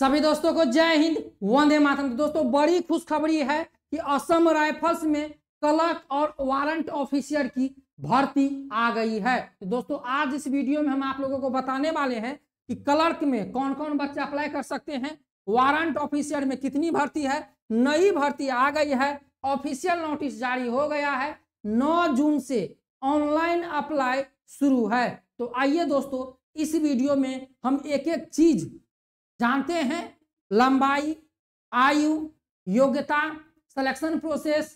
सभी दोस्तों को जय हिंद वंदे मातरम तो दोस्तों बड़ी खुशखबरी है कि असम राइफल्स में क्लर्क और वारंट ऑफिसर की भर्ती आ गई है तो दोस्तों आज इस वीडियो में हम आप लोगों को बताने वाले हैं कि क्लर्क में कौन कौन बच्चे अप्लाई कर सकते हैं वारंट ऑफिसर में कितनी भर्ती है नई भर्ती आ गई है ऑफिशियल नोटिस जारी हो गया है नौ जून से ऑनलाइन अप्लाई शुरू है तो आइए दोस्तों इस वीडियो में हम एक एक चीज जानते हैं लंबाई आयु योग्यता सिलेक्शन प्रोसेस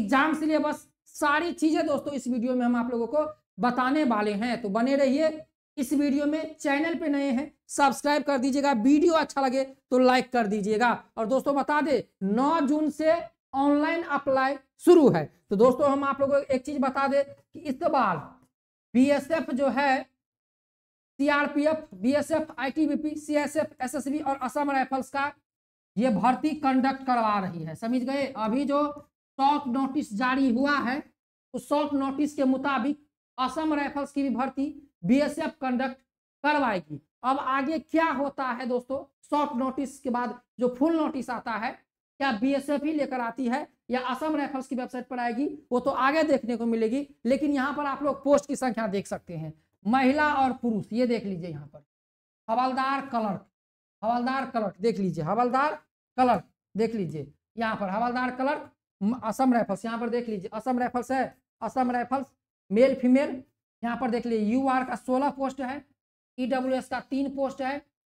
एग्जाम सिलेबस सारी चीज़ें दोस्तों इस वीडियो में हम आप लोगों को बताने वाले हैं तो बने रहिए इस वीडियो में चैनल पे नए हैं सब्सक्राइब कर दीजिएगा वीडियो अच्छा लगे तो लाइक कर दीजिएगा और दोस्तों बता दे 9 जून से ऑनलाइन अप्लाई शुरू है तो दोस्तों हम आप लोगों को एक चीज बता दे कि इस बार बीएसएफ जो है CRPF BSF ITBP CSF SSB और असम राइफल्स का ये भर्ती कंडक्ट करवा रही है समझ गए अभी जो शॉर्ट नोटिस जारी हुआ है उस शॉर्ट नोटिस के मुताबिक असम राइफल्स की भी भर्ती बीएसएफ कंडक्ट करवाएगी अब आगे क्या होता है दोस्तों शॉर्ट नोटिस के बाद जो फुल नोटिस आता है क्या बीएसएफ ही लेकर आती है या असम राइफल्स की वेबसाइट पर आएगी वो तो आगे देखने को मिलेगी लेकिन यहाँ पर आप लोग पोस्ट की संख्या देख सकते हैं महिला और पुरुष ये देख लीजिए यहाँ पर हवलदार क्लर्क हवलदार क्लर्क देख लीजिए हवलदार क्लर्क देख लीजिए यहाँ पर हवलदार क्लर्क असम राइफल्स यहाँ पर देख लीजिए असम राइफल्स है असम राइफल्स मेल फीमेल यहाँ पर देख लीजिए यू का सोलह पोस्ट है ई e का तीन पोस्ट है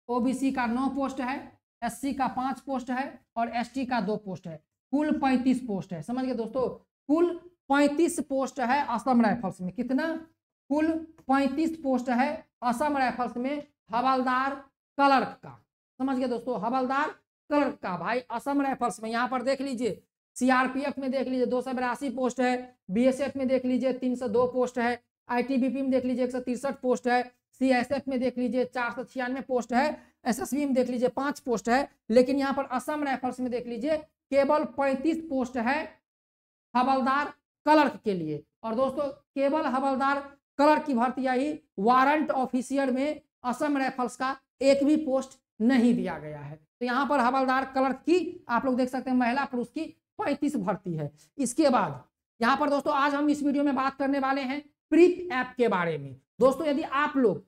ओ का नौ पोस्ट है एस का पाँच पोस्ट है और एस का दो पोस्ट है कुल पैंतीस पोस्ट है समझ गए दोस्तों कुल पैंतीस पोस्ट है असम राइफल्स में कितना कुल पैंतीस पोस्ट है असम राइफल्स में हवलदार कलर्क का समझ गए दोस्तों हवलदार कलर्क का भाई असम राइफल्स में यहाँ पर देख लीजिए सीआरपीएफ में देख लीजिए दो सौ बिरासी पोस्ट है बीएसएफ में देख लीजिए तीन सौ दो पोस्ट है आईटीबीपी में देख लीजिए एक सौ तिरसठ पोस्ट है सीएसएफ में देख लीजिए चार सौ छियानवे पोस्ट है एसएसबी में देख लीजिए पांच पोस्ट है लेकिन यहाँ पर असम राइफल्स में देख लीजिए केवल पैंतीस पोस्ट है हवलदार कलर्क के लिए और दोस्तों केवल हवलदार कलर की भर्ती आई वारंट ऑफिसियर में असम राइफल्स का एक भी पोस्ट नहीं दिया गया है तो यहाँ पर हवलदार कलर की आप लोग देख सकते हैं महिला पुरुष की पैंतीस भर्ती है इसके बाद यहाँ पर दोस्तों आज हम इस वीडियो में बात करने वाले हैं प्रीप ऐप के बारे में दोस्तों यदि आप लोग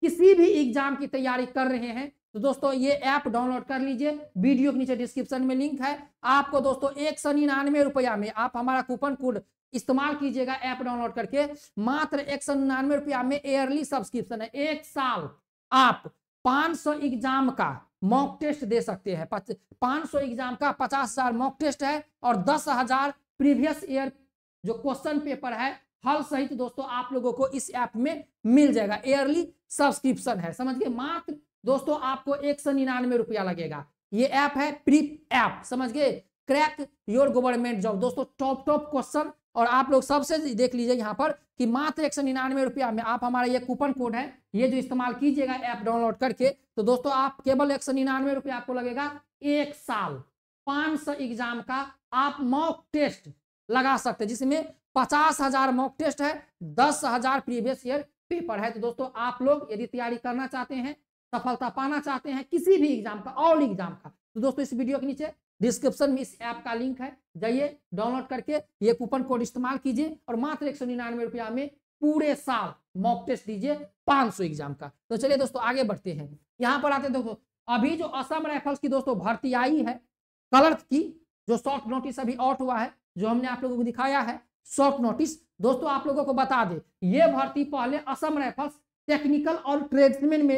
किसी भी एग्जाम की तैयारी कर रहे हैं तो दोस्तों ये ऐप डाउनलोड कर लीजिए वीडियो के नीचे डिस्क्रिप्शन में लिंक है आपको दोस्तों एक सौ निन्यानवे रुपया में आप हमारा कूपन कोड इस्तेमाल कीजिएगा ऐप डाउनलोड करके मात्र एक सौ निन्यानवे रुपया में एयरली सब्सक्रिप्शन है एक साल आप 500 एग्जाम का मॉक टेस्ट दे सकते हैं 500 एग्जाम का पचास हजार मॉक टेस्ट है और दस हजार प्रीवियस ईयर जो क्वेश्चन पेपर है हल सहित दोस्तों आप लोगों को इस ऐप में मिल जाएगा एयरली सब्सक्रिप्शन है समझ गए मात्र दोस्तों आपको एक सौ निन्यानवे रुपया लगेगा ये ऐप है प्रीप ऐप समझ गए क्रैक योर गवर्नमेंट जॉब दोस्तों टॉप टॉप क्वेश्चन और आप लोग सबसे देख लीजिए यहाँ पर कि मात्र एक सौ निन्यानवे रुपया में आप हमारा ये कूपन कोड है ये जो इस्तेमाल कीजिएगा ऐप डाउनलोड करके तो दोस्तों आप केवल एक सौ निन्यानवे रुपया आपको लगेगा एक साल पांच सौ एग्जाम का आप मॉक टेस्ट लगा सकते हैं जिसमें पचास हजार मॉक टेस्ट है दस हजार प्रीवियस ईयर पेपर है तो दोस्तों आप लोग यदि तैयारी करना चाहते हैं सफलता पाना चाहते हैं किसी भी एग्जाम का ऑल एग्जाम का तो दोस्तों इस वीडियो के नीचे डिस्क्रिप्शन में इस ऐप का लिंक है जाइए डाउनलोड करके ये कूपन कोड इस्तेमाल कीजिए और मात्र एक रुपया में पूरे साल मॉक टेस्ट दीजिए 500 एग्जाम का तो चलिए दोस्तों आगे बढ़ते हैं यहाँ पर आते दोस्तों अभी जो असम राइफल्स की दोस्तों भर्ती आई है कलर्थ की जो शॉर्ट नोटिस अभी आउट हुआ है जो हमने आप लोगों को दिखाया है शॉर्ट नोटिस दोस्तों आप लोगों को बता दे ये भर्ती पहले असम राइफल्स टेक्निकल और ट्रेड्समैन में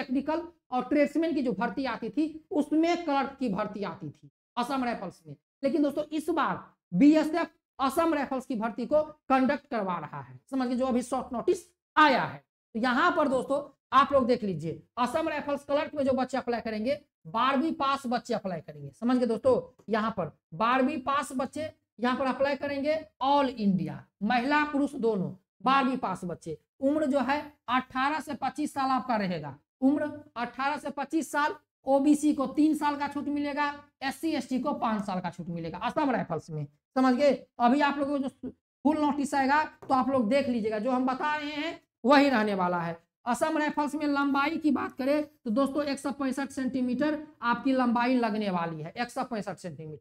टेक्निकल और ट्रेड्समैन की जो भर्ती आती थी उसमें क्लर्क की भर्ती आती थी असम राइफल्स में लेकिन दोस्तों इस बार बीएसएफ असम राइफल्स की भर्ती को कंडक्ट करवा रहा है समझ के जो अभी शॉर्ट नोटिस आया है तो यहाँ पर दोस्तों आप लोग देख लीजिए असम राइफल्स क्लर्क में जो बच्चे अप्लाई करेंगे बारहवीं पास बच्चे अप्लाई करेंगे समझ गए दोस्तों यहाँ पर बारहवीं पास बच्चे यहाँ पर अप्लाई करेंगे ऑल इंडिया महिला पुरुष दोनों बारहवीं पास बच्चे उम्र जो है 18 से 25 साल आपका रहेगा उम्र 18 से 25 साल ओबीसी को तीन साल का छूट मिलेगा एस सी को पांच साल का छूट मिलेगा असम राइफल्स में समझ गए तो अभी आप लोगों को जो फुल नोटिस आएगा तो आप लोग देख लीजिएगा जो हम बता रहे हैं वही रहने वाला है असम राइफल्स में लंबाई की बात करें तो दोस्तों एक सेंटीमीटर आपकी लंबाई लगने वाली है एक सेंटीमीटर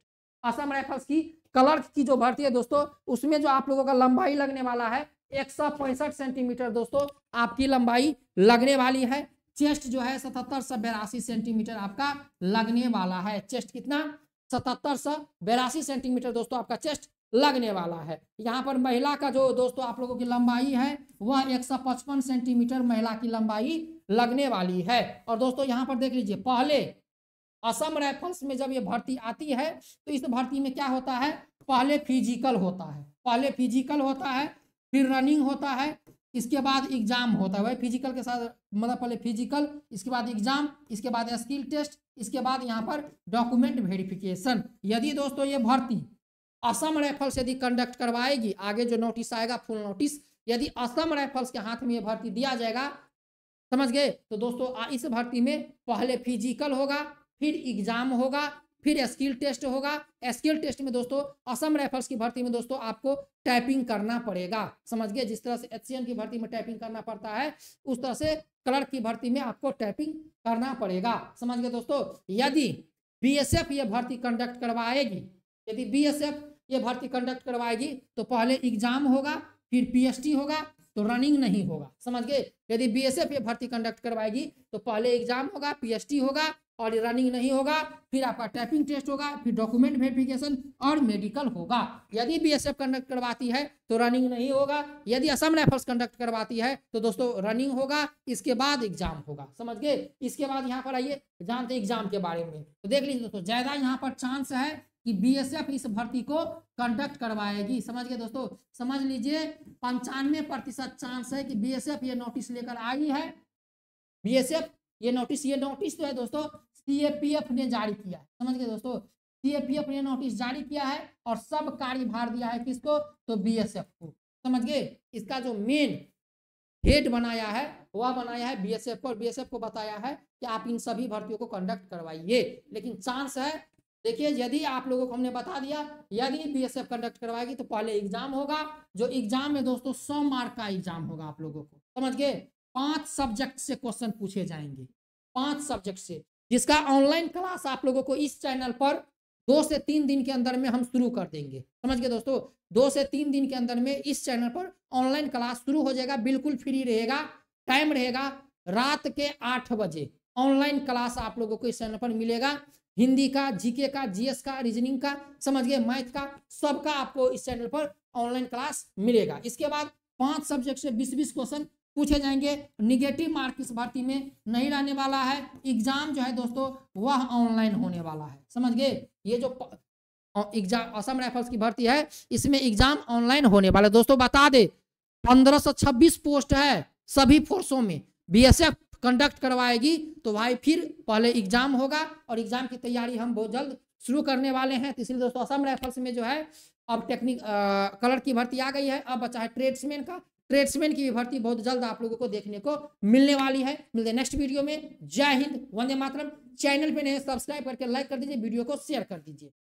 असम राइफल्स की कलर की जो भर्ती है दोस्तों उसमें जो आप लोगों का लंबाई लगने वाला है एक सेंटीमीटर दोस्तों आपकी लंबाई लगने वाली है चेस्ट जो है सतहत्तर सौ बेरासी सेंटीमीटर आपका लगने वाला है चेस्ट कितना सतहत्तर सौ बेरासी सेंटीमीटर दोस्तों आपका चेस्ट लगने वाला है यहाँ पर महिला का जो दोस्तों आप लोगों की लंबाई है वह पचपन सेंटीमीटर महिला की लंबाई लगने वाली है और दोस्तों यहाँ पर देख लीजिए पहले असम राइफल्स में जब ये भर्ती आती है तो इस भर्ती में क्या होता है पहले फिजिकल होता है पहले फिजिकल होता है फिर रनिंग होता है इसके बाद एग्जाम होता है भाई फिजिकल के साथ मतलब पहले फिजिकल इसके बाद एग्जाम इसके बाद स्किल टेस्ट इसके बाद यहाँ पर डॉक्यूमेंट वेरिफिकेशन यदि दोस्तों ये भर्ती असम राइफल्स यदि कंडक्ट करवाएगी आगे जो नोटिस आएगा फुल नोटिस यदि असम राइफल्स के हाथ में ये भर्ती दिया जाएगा समझ गए तो दोस्तों इस भर्ती में पहले फिजिकल होगा फिर एग्जाम होगा फिर स्किल टेस्ट होगा स्किल टेस्ट में दोस्तों असम राइफल्स की भर्ती में दोस्तों आपको टाइपिंग करना पड़ेगा समझ गए जिस तरह से एच की भर्ती में टाइपिंग करना पड़ता है उस तरह से क्लर्क की भर्ती में आपको टाइपिंग करना पड़ेगा समझ गए दोस्तों यदि बी ये भर्ती कंडक्ट करवाएगी यदि बी ये भर्ती कंडक्ट करवाएगी तो पहले एग्जाम होगा फिर पी होगा तो रनिंग नहीं होगा समझ गए यदि बी ये भर्ती कंडक्ट करवाएगी तो पहले एग्जाम होगा पी होगा और रनिंग नहीं होगा फिर आपका टाइपिंग टेस्ट होगा फिर डॉक्यूमेंट वेरिफिकेशन और मेडिकल होगा यदि बी एस एफ कंडक्ट करवाती है तो रनिंग नहीं होगा यदि असम राइफल्स कंडक्ट करवाती है तो दोस्तों रनिंग होगा इसके बाद एग्जाम होगा समझ गए इसके बाद यहाँ पर आइए जानते एग्जाम के बारे में तो देख लीजिए दोस्तों ज्यादा यहाँ पर चांस है कि बीएसएफ इस भर्ती को कंडक्ट करवाएगी समझ गए दोस्तों समझ लीजिए पंचानवे प्रतिशत चांस है कि बीएसएफ ये नोटिस लेकर आई है बीएसएफ ये नोटिस ये नोटिस तो है दोस्तों सीएपीएफ ने जारी किया है समझ गए दोस्तों सीएपीएफ ने नोटिस जारी किया है और सब कार्यभार दिया है किसको तो बीएसएफ को समझ गए इसका जो मेन हेड बनाया है वह बनाया है बीएसएफ को और बीएसएफ को बताया है कि आप इन सभी भर्तियों को कंडक्ट करवाइए लेकिन चांस है देखिए यदि आप लोगों को हमने बता दिया यदि बीएसएफ कंडक्ट करवाएगी तो पहले एग्जाम होगा जो एग्जाम में दोस्तों सौ मार्क का एग्जाम होगा आप लोगों को समझ गए पांच सब्जेक्ट से क्वेश्चन पूछे जाएंगे पांच सब्जेक्ट से जिसका ऑनलाइन क्लास आप लोगों को इस चैनल पर दो से तीन दिन के अंदर में हम शुरू कर देंगे समझ गए दोस्तों दो से तीन दिन के अंदर में इस चैनल पर ऑनलाइन क्लास शुरू हो जाएगा बिल्कुल फ्री रहेगा टाइम रहेगा रात के आठ बजे ऑनलाइन क्लास आप लोगों को इस चैनल पर मिलेगा हिंदी का जीके का जीएस का रीजनिंग का समझ गए मैथ का सबका आपको इस चैनल पर ऑनलाइन क्लास मिलेगा इसके बाद पांच सब्जेक्ट से बीस बीस क्वेश्चन पूछे जाएंगे निगेटिव मार्क इस भर्ती में नहीं रहने वाला है एग्जाम जो है दोस्तों वह ऑनलाइन होने वाला है समझ गए ये जो एग्जाम असम राइफल्स की भर्ती है इसमें एग्जाम ऑनलाइन होने वाला है दोस्तों बता दे पंद्रह सौ छब्बीस पोस्ट है सभी फोर्सों में बीएसएफ कंडक्ट करवाएगी तो भाई फिर पहले एग्जाम होगा और एग्जाम की तैयारी हम बहुत जल्द शुरू करने वाले हैं तो इसलिए दोस्तों असम राइफल्स में जो है अब टेक्निक कलर की भर्ती आ गई है अब बचा है ट्रेड्समैन का ट्रेड्समैन की भी भर्ती बहुत जल्द आप लोगों को देखने को मिलने वाली है मिलते नेक्स्ट वीडियो में जय हिंद वंदे मातरम चैनल पे नए सब्सक्राइब करके लाइक कर दीजिए वीडियो को शेयर कर दीजिए